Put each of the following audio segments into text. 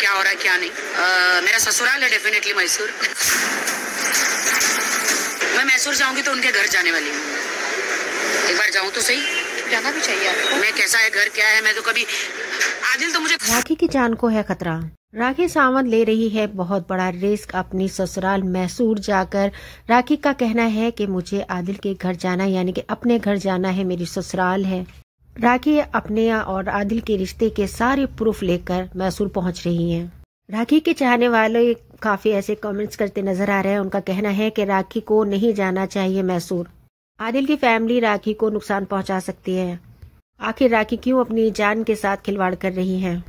क्या हो रहा है क्या नहीं आ, मेरा ससुराल है डेफिनेटली मैसूर मैं मैसूर जाऊंगी तो उनके घर जाने वाली हूँ एक बार जाऊँ तो सही जाना भी चाहिए आपको मैं कैसा है घर क्या है मैं तो कभी आदिल तो मुझे राखी की जान को है खतरा राखी सावंत ले रही है बहुत बड़ा रिस्क अपनी ससुराल मैसूर जाकर राखी का कहना है कि मुझे आदिल के घर जाना यानी कि अपने घर जाना है मेरी ससुराल है राखी अपने और आदिल के रिश्ते के सारे प्रूफ लेकर मैसूर पहुंच रही हैं। राखी के चाहने वाले काफी ऐसे कमेंट्स करते नजर आ रहे हैं उनका कहना है कि राखी को नहीं जाना चाहिए मैसूर आदिल की फैमिली राखी को नुकसान पहुंचा सकती है आखिर राखी क्यों अपनी जान के साथ खिलवाड़ कर रही है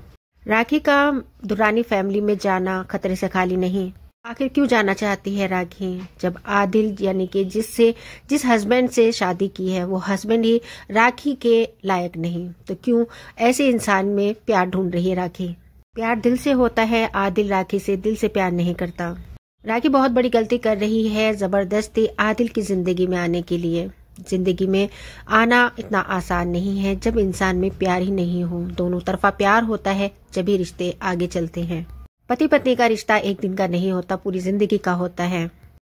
राखी का दुरानी फैमिली में जाना खतरे से खाली नहीं आखिर क्यों जाना चाहती है राखी जब आदिल यानी कि जिससे जिस हस्बैंड से शादी की है वो हस्बैंड ही राखी के लायक नहीं तो क्यों ऐसे इंसान में प्यार ढूंढ रही है राखी प्यार दिल से होता है आदिल राखी से दिल से प्यार नहीं करता राखी बहुत बड़ी गलती कर रही है जबरदस्ती आदिल की जिंदगी में आने के लिए जिंदगी में आना इतना आसान नहीं है जब इंसान में प्यार ही नहीं हो दोनों तरफा प्यार होता है जब ही रिश्ते आगे चलते हैं पति पत्नी का रिश्ता एक दिन का नहीं होता पूरी जिंदगी का होता है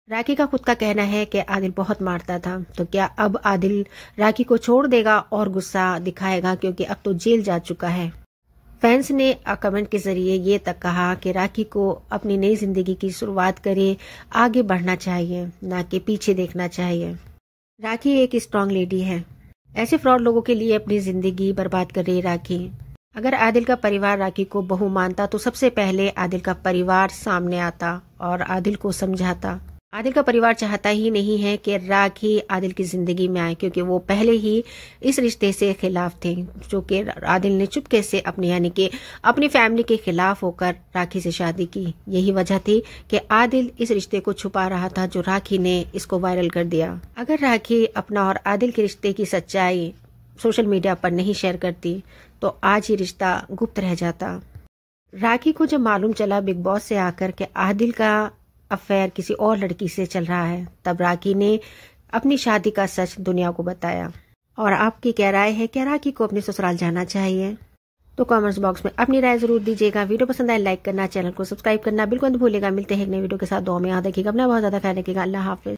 राखी का खुद का कहना है कि आदिल बहुत मारता था तो क्या अब आदिल राखी को छोड़ देगा और गुस्सा दिखाएगा क्योंकि अब तो जेल जा चुका है फैंस ने कमेंट के जरिए ये तक कहा कि राखी को अपनी नई जिंदगी की शुरुआत करे आगे बढ़ना चाहिए ना कि पीछे देखना चाहिए राखी एक स्ट्रांग लेडी है ऐसे फ्रॉड लोगों के लिए अपनी जिंदगी बर्बाद कर रही राखी अगर आदिल का परिवार राखी को बहु मानता तो सबसे पहले आदिल का परिवार सामने आता और आदिल को समझाता आदिल का परिवार चाहता ही नहीं है कि राखी आदिल की ज़िंदगी में आए क्योंकि वो पहले ही इस रिश्ते से खिलाफ थे जो कि आदिल ने चुपके से अपने यानी कि अपनी फैमिली के खिलाफ होकर राखी से शादी की यही वजह थी कि आदिल इस रिश्ते को छुपा रहा था जो राखी ने इसको वायरल कर दिया अगर राखी अपना और आदिल के रिश्ते की सच्चाई सोशल मीडिया पर नहीं शेयर करती तो आज ही रिश्ता गुप्त रह जाता राखी को जब मालूम चला बिग बॉस से आकर के आदिल का अफेयर किसी और लड़की से चल रहा है तब राखी ने अपनी शादी का सच दुनिया को बताया और आपकी क्या राय है क्या राखी को अपने ससुराल जाना चाहिए तो कमेंट्स बॉक्स में अपनी राय जरूर दीजिएगा वीडियो पसंद आए लाइक करना चैनल को सब्सक्राइब करना बिल्कुल भूलेगा मिलते हैं एक नई वीडियो के साथ दो में याद रखिएगा अपना बहुत ज्यादा ख्याल रखिएगा अल्लाह हाफिज